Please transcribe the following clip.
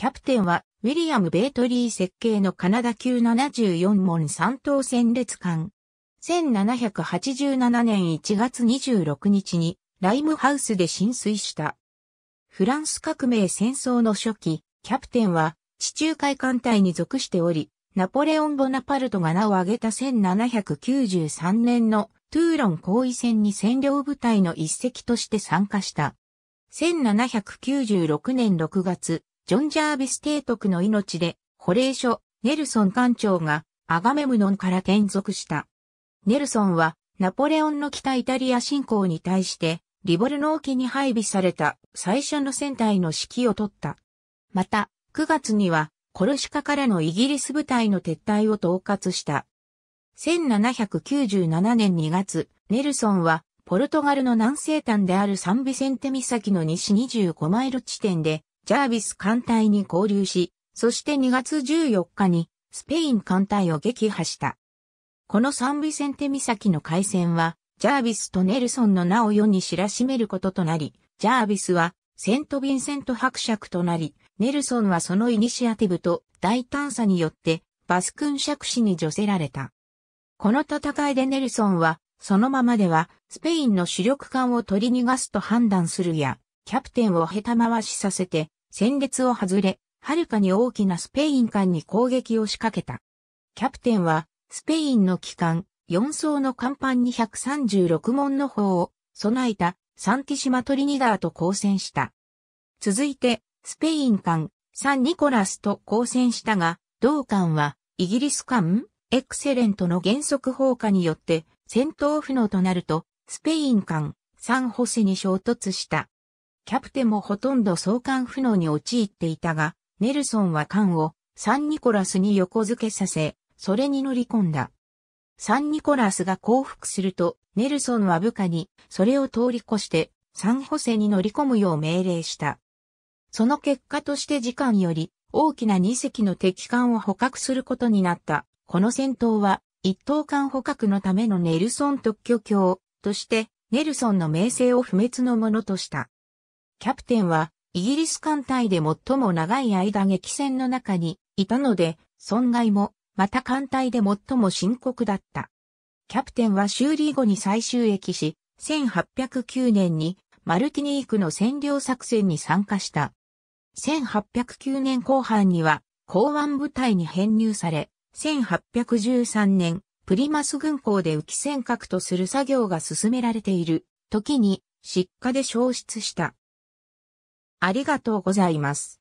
キャプテンは、ウィリアム・ベートリー設計のカナダ級74門3等戦列艦。1787年1月26日に、ライムハウスで浸水した。フランス革命戦争の初期、キャプテンは、地中海艦隊に属しており、ナポレオン・ボナパルトが名を挙げた1793年のトゥーロン行為戦に占領部隊の一隻として参加した。1796年6月、ジョン・ジャービス提督の命で、保冷所、ネルソン艦長がアガメムノンから転属した。ネルソンは、ナポレオンの北イタリア侵攻に対して、リボルノ沖に配備された最初の戦隊の指揮を取った。また、9月には、コルシカからのイギリス部隊の撤退を統括した。1797年2月、ネルソンは、ポルトガルの南西端であるサンビセンテ岬の西25マイル地点で、ジャービス艦隊に合流し、そして2月14日にスペイン艦隊を撃破した。このサンビセンテ岬の海戦は、ジャービスとネルソンの名を世に知らしめることとなり、ジャービスはセント・ヴィンセント伯爵となり、ネルソンはそのイニシアティブと大胆さによってバスクン爵士に除せられた。この戦いでネルソンは、そのままではスペインの主力艦を取り逃がすと判断するや、キャプテンを下回しさせて、戦列を外れ、はるかに大きなスペイン艦に攻撃を仕掛けた。キャプテンは、スペインの機関、4層の甲板に136門の砲を備えたサンティシマトリニダーと交戦した。続いて、スペイン艦、サンニコラスと交戦したが、同艦は、イギリス艦、エクセレントの原則砲火によって、戦闘不能となると、スペイン艦、サンホセに衝突した。キャプテもほとんど相関不能に陥っていたが、ネルソンは艦をサンニコラスに横付けさせ、それに乗り込んだ。サンニコラスが降伏すると、ネルソンは部下にそれを通り越してサンホセに乗り込むよう命令した。その結果として時間より大きな2隻の敵艦を捕獲することになった。この戦闘は一等艦捕獲のためのネルソン特許卿としてネルソンの名声を不滅のものとした。キャプテンは、イギリス艦隊で最も長い間激戦の中にいたので、損害も、また艦隊で最も深刻だった。キャプテンは修理後に再収益し、1809年にマルティニークの占領作戦に参加した。1809年後半には港湾部隊に編入され、1813年、プリマス軍港で浮き尖閣とする作業が進められている時に、失火で消失した。ありがとうございます。